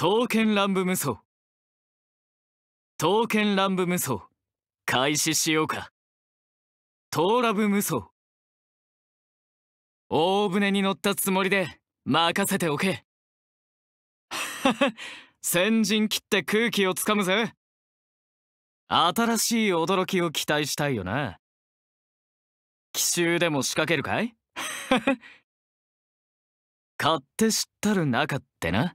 刀剣乱舞無双刀剣乱舞無双開始しようか刀ラブ無双大船に乗ったつもりで任せておけ 先陣切って空気をつかむぜ新しい驚きを期待したいよな奇襲でも仕掛けるかい買っ 手知ったる中ってな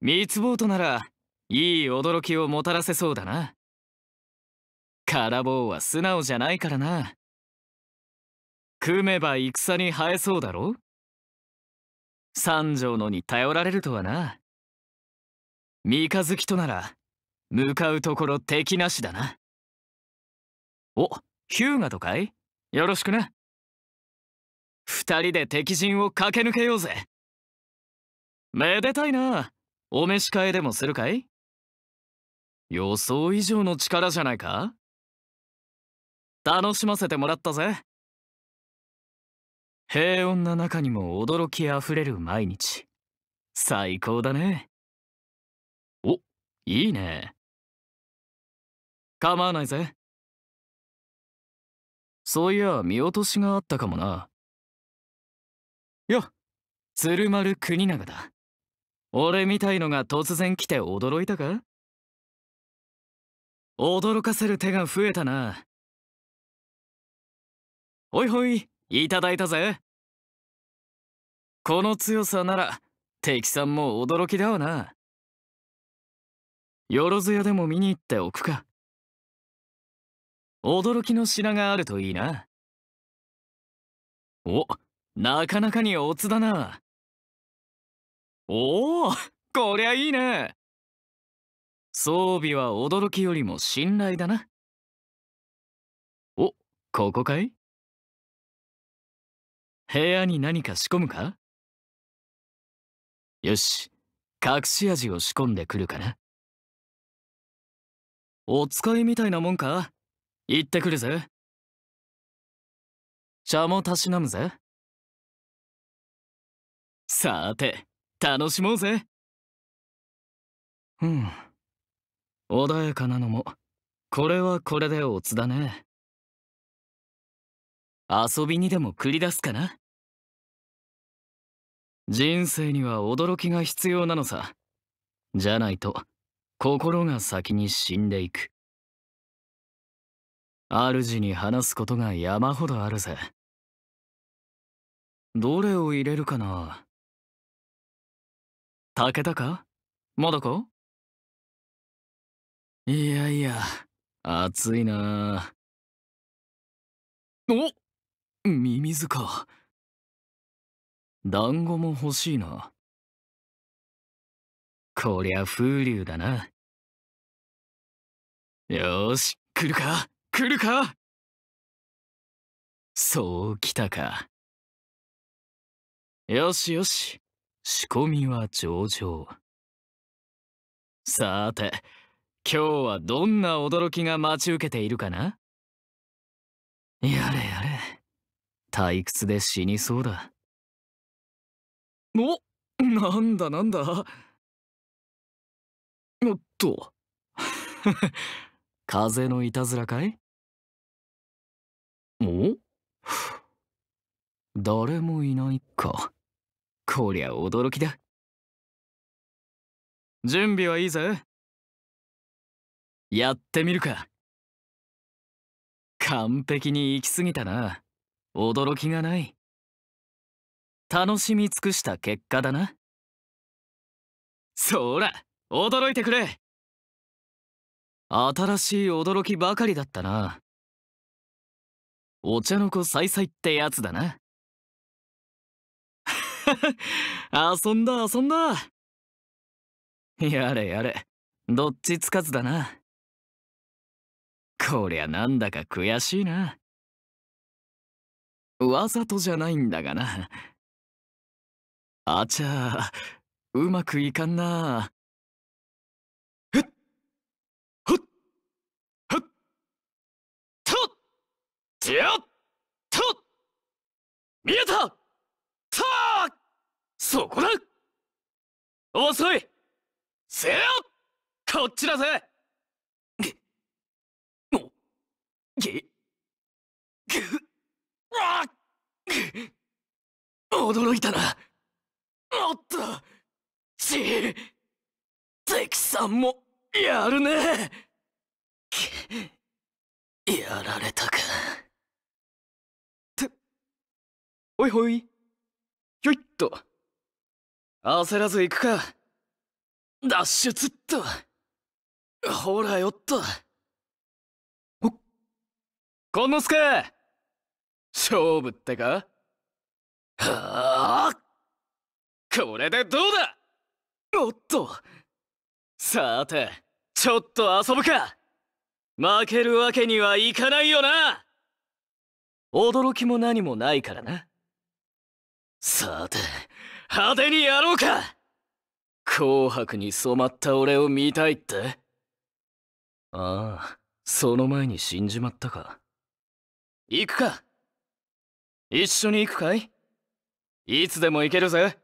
密つとならいい驚きをもたらせそうだなカラボーは素直じゃないからな組めば戦に生えそうだろ三条のに頼られるとはな三日月となら向かうところ敵なしだなおヒューガとかいよろしくな二人で敵陣を駆け抜けようぜめでたいなお召し替えでもするかい予想以上の力じゃないか楽しませてもらったぜ平穏な中にも驚きあふれる毎日最高だねおいいね構わないぜそういや見落としがあったかもなよ鶴丸国長だ俺みたいのが突然来て驚いたか驚かせる手が増えたな。ほいほい、いただいたぜ。この強さなら、敵さんも驚きだわな。よろずやでも見に行っておくか。驚きの品があるといいな。お、なかなかにオツだな。おお こりゃいいね装備は驚きよりも信頼だなおここかい部屋に何か仕込むかよし隠し味を仕込んでくるかなお使いみたいなもんか行ってくるぜ茶もたしなむぜさて楽しもうぜうん穏やかなのもこれはこれでオツだね遊びにでも繰り出すかな人生には驚きが必要なのさじゃないと心が先に死んでいく主に話すことが山ほどあるぜどれを入れるかな武田かまかいやいや、暑いなおミミズか。団子も欲しいな。こりゃ風流だな。よし、来るか来るかそう来たか。よしよし。仕込みは上々。さて、今日はどんな驚きが待ち受けているかなやれやれ、退屈で死にそうだ。おなんだなんだおっと。風のいたずらかいお誰もいないか。こりゃ驚きだ準備はいいぜやってみるか完璧に行き過ぎたな驚きがない楽しみ尽くした結果だなそら驚いてくれ新しい驚きばかりだったなお茶の子さいさいってやつだな遊 んだ遊んだやれやれどっちつかずだなこりゃなんだか悔しいなわざとじゃないんだがなあちゃうまくいかんなふっふっふっとっとっ見えたそこだ遅いせよこっちだぜお げぐわっ驚いたなおっとち敵さんもやるねやられたかっておいほいひょいっと焦らず行くか脱出っとほらよっとおんのすけ勝負ってかはあこれでどうだおっとさてちょっと遊ぶか負けるわけにはいかないよな驚きも何もないからなさて派手にやろうか紅白に染まった俺を見たいってああその前に死んじまったか行くか一緒に行くかいいつでも行けるぜ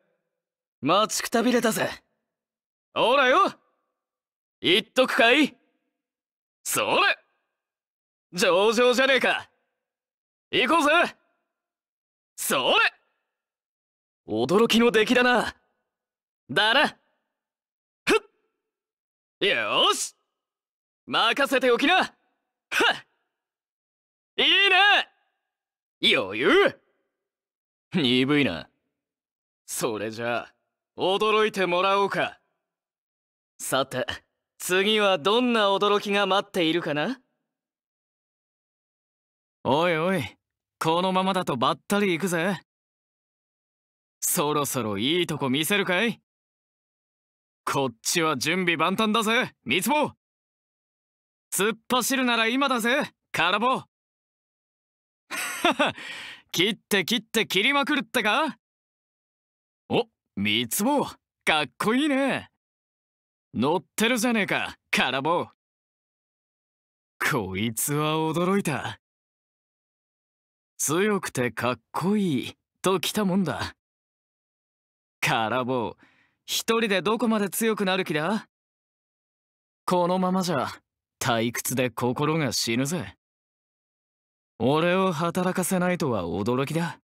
待ちくたびれたぜほらよ言っとくかいそれ上々じゃねえか行こうぜそれ驚きの出来だなだなふっよし任せておきなはっいいな余裕鈍いなそれじゃあ驚いてもらおうかさて次はどんな驚きが待っているかなおいおいこのままだとばったり行くぜそろそろいいとこ見せるかいこっちは準備万端だぜ三つ棒突っ走るなら今だぜカラボ切って切って切りまくるってかお三つ棒かっこいいね乗ってるじゃねえか空棒こいつは驚いた強くてかっこいいときたもんだカラボ一人でどこまで強くなる気だこのままじゃ退屈で心が死ぬぜ俺を働かせないとは驚きだ